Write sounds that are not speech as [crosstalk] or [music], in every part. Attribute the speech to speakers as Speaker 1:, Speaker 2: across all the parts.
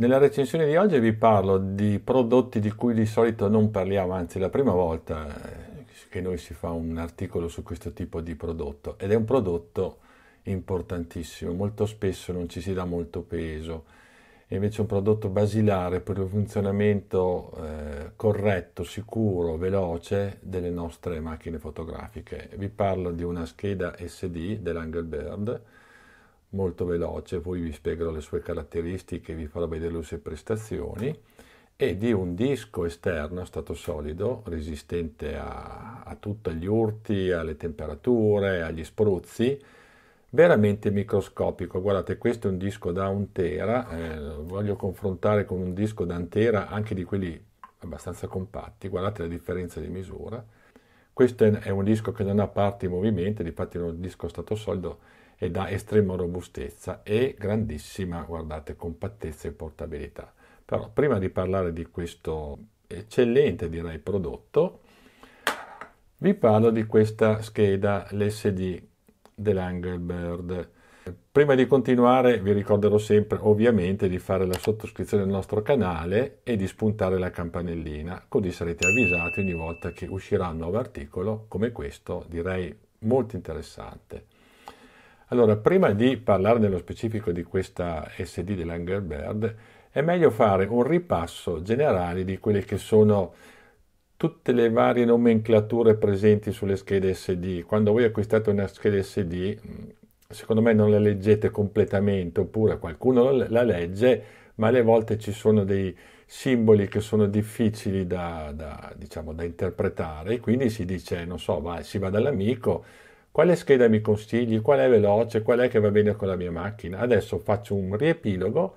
Speaker 1: Nella recensione di oggi vi parlo di prodotti di cui di solito non parliamo, anzi la prima volta eh, che noi si fa un articolo su questo tipo di prodotto ed è un prodotto importantissimo, molto spesso non ci si dà molto peso, è invece un prodotto basilare per il funzionamento eh, corretto, sicuro, veloce delle nostre macchine fotografiche. Vi parlo di una scheda SD dell'Angelbird molto veloce, poi vi spiegherò le sue caratteristiche, vi farò vedere le sue prestazioni e di un disco esterno a stato solido, resistente a, a tutti gli urti, alle temperature, agli spruzzi, veramente microscopico. Guardate, questo è un disco da un tera, eh, voglio confrontare con un disco da un tera anche di quelli abbastanza compatti, guardate la differenza di misura. Questo è un disco che non ha parti in movimento, difatti è un disco stato solido e dà estrema robustezza e grandissima, guardate, compattezza e portabilità. Però prima di parlare di questo eccellente, direi, prodotto, vi parlo di questa scheda, l'SD dell'Angelbird. Prima di continuare vi ricorderò sempre ovviamente di fare la sottoscrizione al nostro canale e di spuntare la campanellina, così sarete avvisati ogni volta che uscirà un nuovo articolo come questo, direi molto interessante. Allora, prima di parlare nello specifico di questa SD dell'Angerbird, è meglio fare un ripasso generale di quelle che sono tutte le varie nomenclature presenti sulle schede SD. Quando voi acquistate una scheda SD, mm, secondo me non la leggete completamente, oppure qualcuno la legge, ma alle volte ci sono dei simboli che sono difficili da, da, diciamo, da interpretare, quindi si dice, non so, vai, si va dall'amico, quale scheda mi consigli, qual è veloce, qual è che va bene con la mia macchina. Adesso faccio un riepilogo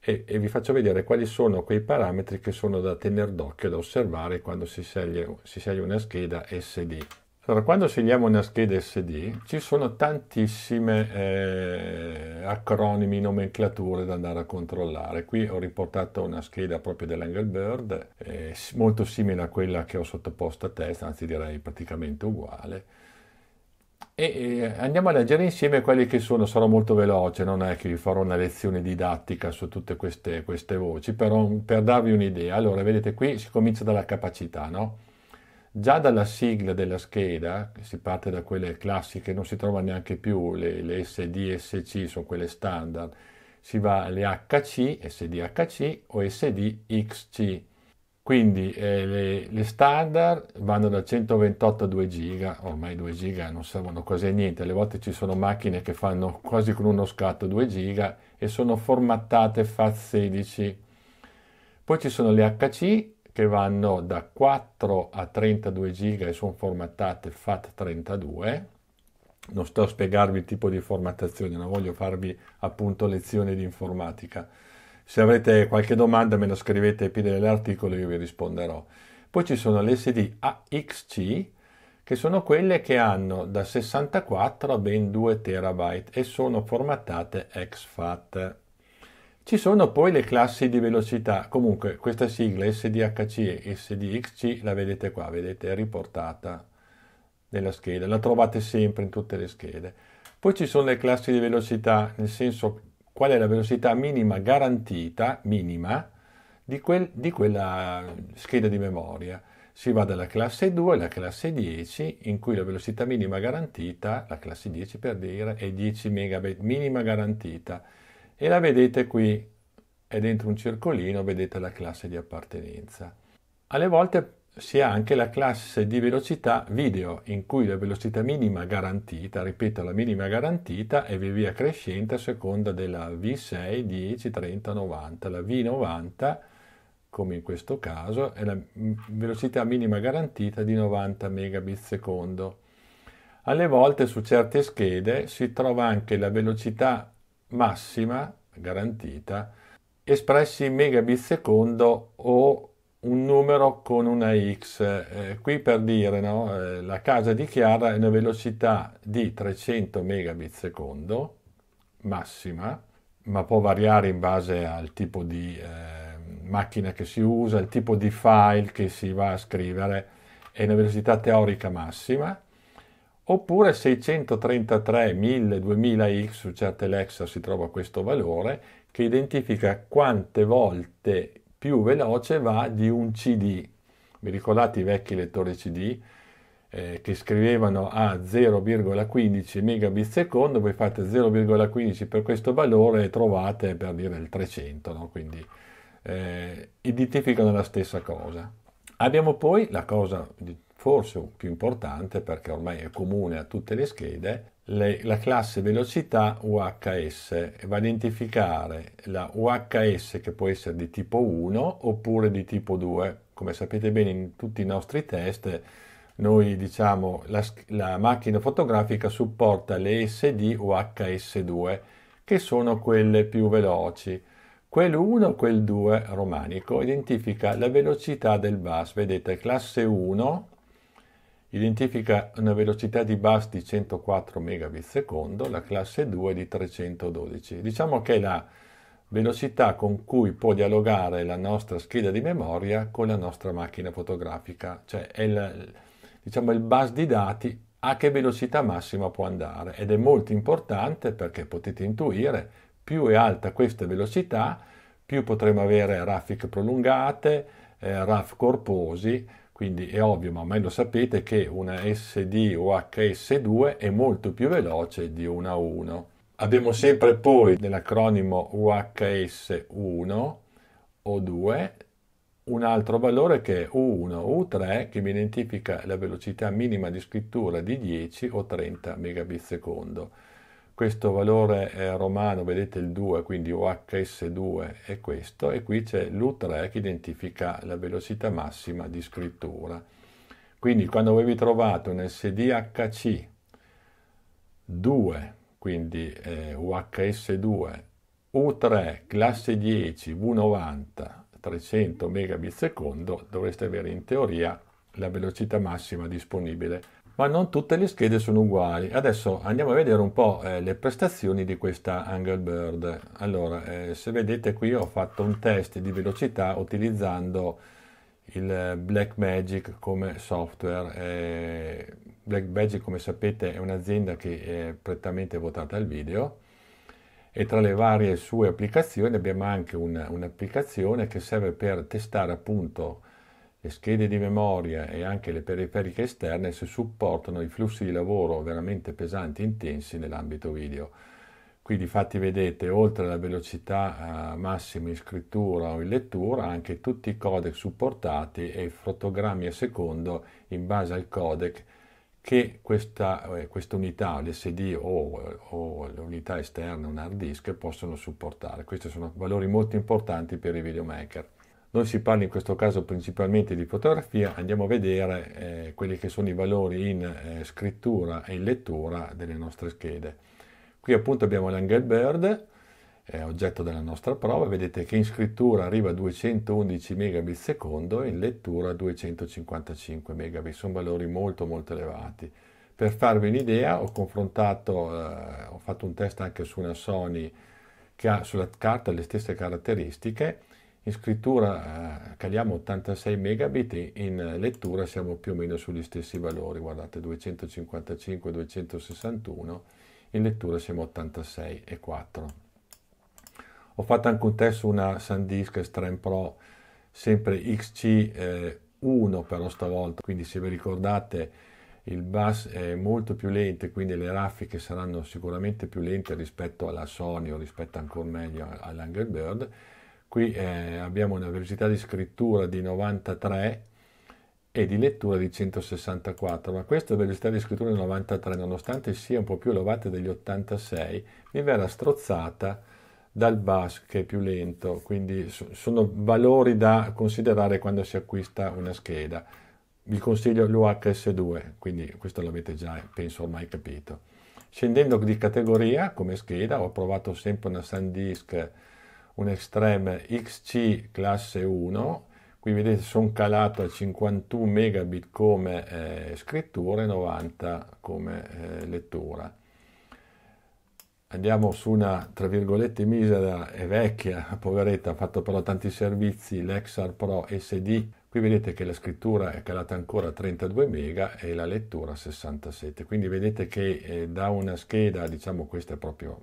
Speaker 1: e, e vi faccio vedere quali sono quei parametri che sono da tenere d'occhio, da osservare quando si sceglie, si sceglie una scheda SD. Allora, quando scegliamo una scheda SD ci sono tantissime eh, acronimi, nomenclature da andare a controllare. Qui ho riportato una scheda proprio dell'Anglebird, eh, molto simile a quella che ho sottoposto a test, anzi direi praticamente uguale e andiamo a leggere insieme quelli che sono, sarò molto veloce, non è che vi farò una lezione didattica su tutte queste, queste voci, però mm, per darvi un'idea, allora vedete qui si comincia dalla capacità, no? Già dalla sigla della scheda, si parte da quelle classiche, non si trova neanche più le, le SDSC, sono quelle standard, si va alle HC, SDHC o SDXC quindi eh, le, le, standard vanno da 128 a 2 giga, ormai 2 giga non servono quasi a niente, alle volte ci sono macchine che fanno quasi con uno scatto 2 giga e sono formattate FAT16. Poi ci sono le HC che vanno da 4 a 32 giga e sono formattate FAT32. Non sto a spiegarvi il tipo di formattazione, non voglio farvi appunto lezione di informatica se avrete qualche domanda me la scrivete più piedi dell'articolo e io vi risponderò. Poi ci sono le SD AXC che sono quelle che hanno da 64 a ben 2 terabyte e sono formattate XFAT. Ci sono poi le classi di velocità, comunque questa sigla SDHC e SDXC la vedete qua, vedete è riportata nella scheda, la trovate sempre in tutte le schede. Poi ci sono le classi di velocità, nel senso qual è la velocità minima garantita, minima, di, quel, di quella scheda di memoria. Si va dalla classe 2 alla classe 10, in cui la velocità minima garantita, la classe 10 per dire, è 10 megabit, minima garantita. E la vedete qui, è dentro un circolino, vedete la classe di appartenenza. Alle volte si ha anche la classe di velocità video in cui la velocità minima garantita, ripeto la minima garantita, è via via crescente a seconda della V6, 10, 30, 90. La V90, come in questo caso, è la velocità minima garantita di 90 Mbps. Alle volte su certe schede si trova anche la velocità massima garantita espressi in megabit secondo o un numero con una X. Eh, qui per dire, no? eh, la casa dichiara una velocità di 300 megabit secondo massima, ma può variare in base al tipo di eh, macchina che si usa, il tipo di file che si va a scrivere è una velocità teorica massima, oppure 633, 1000, 2000X su certe Alexa si trova questo valore che identifica quante volte più veloce va di un CD. Vi ricordate i vecchi lettori CD eh, che scrivevano a 0,15 megabit secondo, voi fate 0,15 per questo valore e trovate per dire il 300, no? quindi eh, identificano la stessa cosa. Abbiamo poi la cosa forse più importante perché ormai è comune a tutte le schede, le, la classe velocità UHS va a identificare la UHS che può essere di tipo 1 oppure di tipo 2. Come sapete bene in tutti i nostri test noi diciamo la, la macchina fotografica supporta le SD UHS2 che sono quelle più veloci. Quel 1, quel 2 romanico identifica la velocità del bus, vedete classe 1 Identifica una velocità di bus di 104 Mbps, la classe 2 di 312. Diciamo che è la velocità con cui può dialogare la nostra scheda di memoria con la nostra macchina fotografica, cioè è il, diciamo, il bus di dati a che velocità massima può andare ed è molto importante perché potete intuire più è alta questa velocità più potremo avere raffiche prolungate, eh, RAF corposi, quindi è ovvio, ma ormai lo sapete, che una SD o HS2 è molto più veloce di una 1. Abbiamo sempre poi nell'acronimo UHS1 o 2 un altro valore che è U1, o U3 che mi identifica la velocità minima di scrittura di 10 o 30 megabit secondo questo valore eh, romano, vedete il 2, quindi OHS2 è questo, e qui c'è l'U3 che identifica la velocità massima di scrittura. Quindi quando avevi trovato un SDHC 2, quindi eh, UHS2, U3 classe 10 V90 300 Mbps, dovreste avere in teoria la velocità massima disponibile ma non tutte le schede sono uguali. Adesso andiamo a vedere un po' eh, le prestazioni di questa Angle Bird. Allora, eh, se vedete qui ho fatto un test di velocità utilizzando il Blackmagic come software. Eh, Blackmagic, come sapete, è un'azienda che è prettamente votata al video e tra le varie sue applicazioni abbiamo anche un, un'applicazione che serve per testare appunto le schede di memoria e anche le periferiche esterne se supportano i flussi di lavoro veramente pesanti e intensi nell'ambito video. Qui di fatti vedete, oltre alla velocità eh, massima in scrittura o in lettura, anche tutti i codec supportati e i fotogrammi a secondo in base al codec che questa, eh, questa unità, l'SD o, eh, o, l'unità esterna, un hard disk, possono supportare. Questi sono valori molto importanti per i videomaker. Noi si parla in questo caso principalmente di fotografia, andiamo a vedere eh, quelli che sono i valori in eh, scrittura e in lettura delle nostre schede. Qui appunto abbiamo l'Angelbird, eh, oggetto della nostra prova, vedete che in scrittura arriva a 211 megabit secondo e in lettura 255 megabit, sono valori molto molto elevati. Per farvi un'idea ho confrontato, eh, ho fatto un test anche su una Sony che ha sulla carta le stesse caratteristiche, in scrittura eh, caliamo 86 megabit, in lettura siamo più o meno sugli stessi valori, guardate 255, 261, in lettura siamo 86 e 4. Ho fatto anche un test su una SanDisk Extreme Pro, sempre XC1 eh, però stavolta, quindi se vi ricordate il bus è molto più lento, quindi le raffiche saranno sicuramente più lente rispetto alla Sony o rispetto ancora meglio all'Hungerbird. Bird Qui eh, abbiamo una velocità di scrittura di 93 e di lettura di 164, ma questa velocità di scrittura di 93, nonostante sia un po' più elevata degli 86, mi verrà strozzata dal bus che è più lento, quindi sono valori da considerare quando si acquista una scheda. Vi consiglio l'UHS2, quindi questo l'avete già, penso, ormai capito. Scendendo di categoria come scheda, ho provato sempre una SanDisk un Extreme XC classe 1, qui vedete sono calato a 51 megabit come eh, scrittura e 90 come eh, lettura. Andiamo su una, tra virgolette, misera e vecchia, [laughs] poveretta, ha fatto però tanti servizi, l'Exar Pro SD. Qui vedete che la scrittura è calata ancora a 32 mega e la lettura a 67. Quindi vedete che eh, da una scheda, diciamo questa è proprio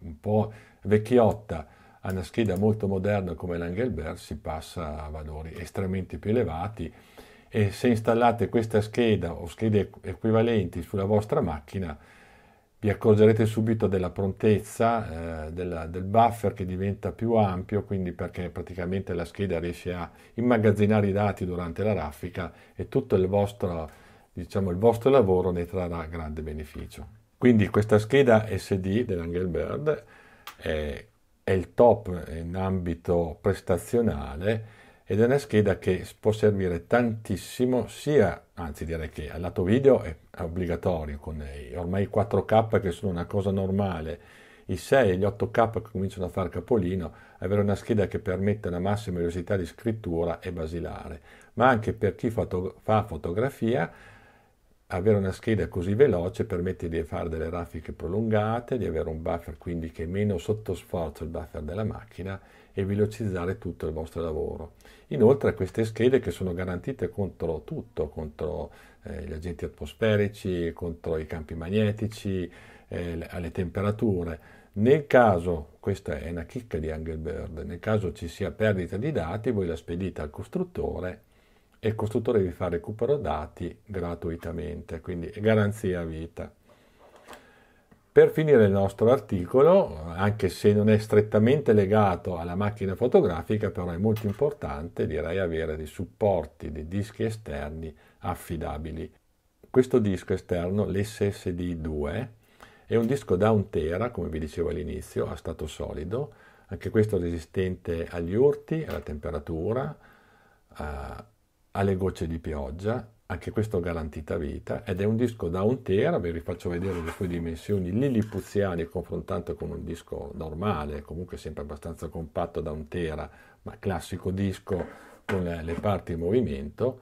Speaker 1: un po' vecchiotta, a una scheda molto moderna come l'Angelbert si passa a valori estremamente più elevati e se installate questa scheda o schede equivalenti sulla vostra macchina vi accorgerete subito della prontezza eh, della, del buffer che diventa più ampio, quindi perché praticamente la scheda riesce a immagazzinare i dati durante la raffica e tutto il vostro, diciamo, il vostro lavoro ne trarrà grande beneficio. Quindi questa scheda SD dell'Angelbird è è il top in ambito prestazionale ed è una scheda che può servire tantissimo sia, anzi direi che al lato video è obbligatorio con ormai i 4K che sono una cosa normale, i 6 e gli 8K che cominciano a far capolino, avere una scheda che permette una massima velocità di scrittura è basilare, ma anche per chi foto- fa fotografia avere una scheda così veloce permette di fare delle raffiche prolungate, di avere un buffer quindi che è meno sotto sforzo il buffer della macchina e velocizzare tutto il vostro lavoro. Inoltre queste schede che sono garantite contro tutto, contro eh, gli agenti atmosferici, contro i campi magnetici, eh, alle temperature. Nel caso, questa è una chicca di Angle Bird, nel caso ci sia perdita di dati, voi la spedite al costruttore e il costruttore vi fa recupero dati gratuitamente, quindi garanzia vita. Per finire il nostro articolo, anche se non è strettamente legato alla macchina fotografica, però è molto importante direi avere dei supporti, dei dischi esterni affidabili. Questo disco esterno, l'SSD2, è un disco da un tera, come vi dicevo all'inizio, a stato solido, anche questo resistente agli urti, alla temperatura, alle gocce di pioggia, anche questo garantita vita, ed è un disco da un tera, ve vi faccio vedere le sue dimensioni lillipuziane confrontando con un disco normale, comunque sempre abbastanza compatto da un tera, ma classico disco con le parti in movimento,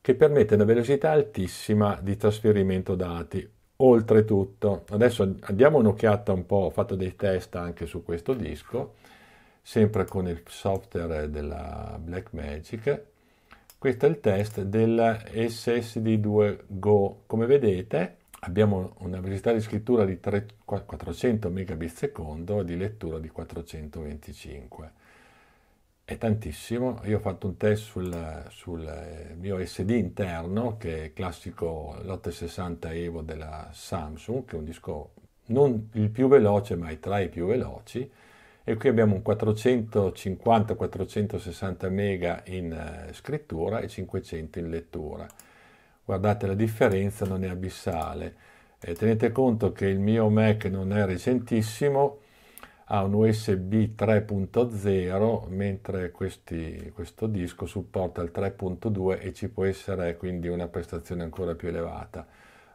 Speaker 1: che permette una velocità altissima di trasferimento dati. Oltretutto, adesso diamo un'occhiata un po', ho fatto dei test anche su questo disco, sempre con il software della Blackmagic, questo è il test del SSD2 Go. Come vedete abbiamo una velocità di scrittura di 3, 400 Mbps e di lettura di 425. È tantissimo. Io ho fatto un test sul, sul eh, mio SD interno, che è classico l'860 Evo della Samsung, che è un disco non il più veloce, ma è tra i più veloci e qui abbiamo un 450-460 mega in eh, scrittura e 500 in lettura. Guardate la differenza non è abissale. Eh, tenete conto che il mio Mac non è recentissimo, ha un USB 3.0 mentre questi, questo disco supporta il 3.2 e ci può essere quindi una prestazione ancora più elevata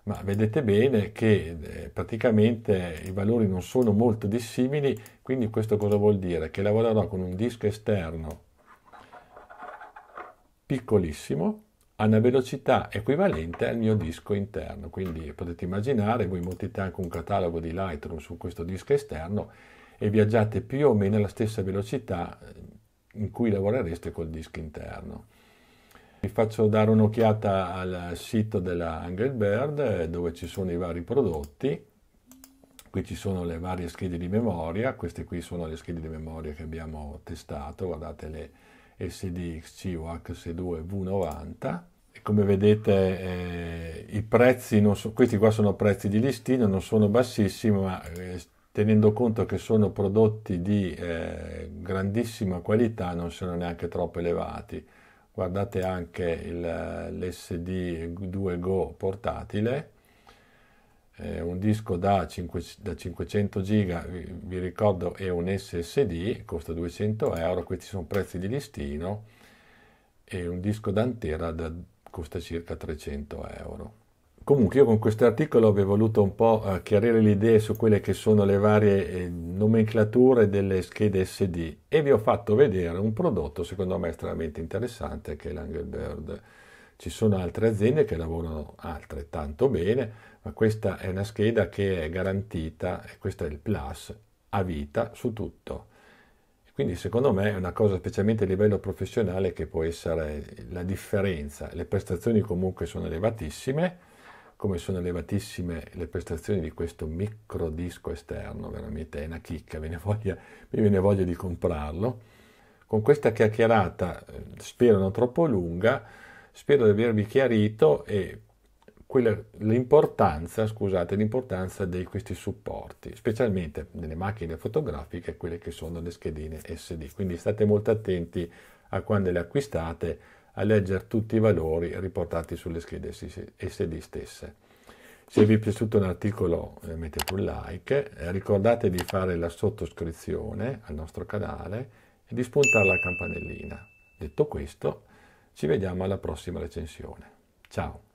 Speaker 1: ma vedete bene che eh, praticamente i valori non sono molto dissimili, quindi questo cosa vuol dire? Che lavorerò con un disco esterno piccolissimo a una velocità equivalente al mio disco interno, quindi potete immaginare, voi mettete anche un catalogo di Lightroom su questo disco esterno e viaggiate più o meno alla stessa velocità eh, in cui lavorereste col disco interno. Mi faccio dare un'occhiata al sito della Angelbird eh, dove ci sono i vari prodotti. Qui ci sono le varie schede di memoria, queste qui sono le schede di memoria che abbiamo testato, guardate le SDXC hs 2 V90 e come vedete eh, i prezzi, so, questi qua sono prezzi di listino, non sono bassissimi ma eh, tenendo conto che sono prodotti di eh, grandissima qualità non sono neanche troppo elevati guardate anche l'SD2 Go portatile, eh, un disco da, 5, da 500 giga, vi ricordo è un SSD, costa 200 euro, questi sono prezzi di listino, e un disco d'antera da, costa circa 300 euro. Comunque io con questo articolo avevo voluto un po' eh, chiarire le idee su quelle che sono le varie eh, nomenclature delle schede SD e vi ho fatto vedere un prodotto secondo me estremamente interessante che è l'Angelbird. Ci sono altre aziende che lavorano altrettanto bene, ma questa è una scheda che è garantita, e questo è il plus, a vita su tutto. Quindi secondo me è una cosa specialmente a livello professionale che può essere la differenza. Le prestazioni comunque sono elevatissime come sono elevatissime le prestazioni di questo micro disco esterno, veramente è una chicca, viene voglia, mi viene voglia di comprarlo. Con questa chiacchierata, eh, spero non troppo lunga, spero di avervi chiarito e quella, l'importanza, scusate, l'importanza di questi supporti, specialmente nelle macchine fotografiche, quelle che sono le schedine SD. Quindi state molto attenti a quando le acquistate a leggere tutti i valori riportati sulle schede SD stesse. Se vi è piaciuto l'articolo eh, mettete un like, eh, ricordate di fare la sottoscrizione al nostro canale e di spuntare la campanellina. Detto questo, ci vediamo alla prossima recensione. Ciao!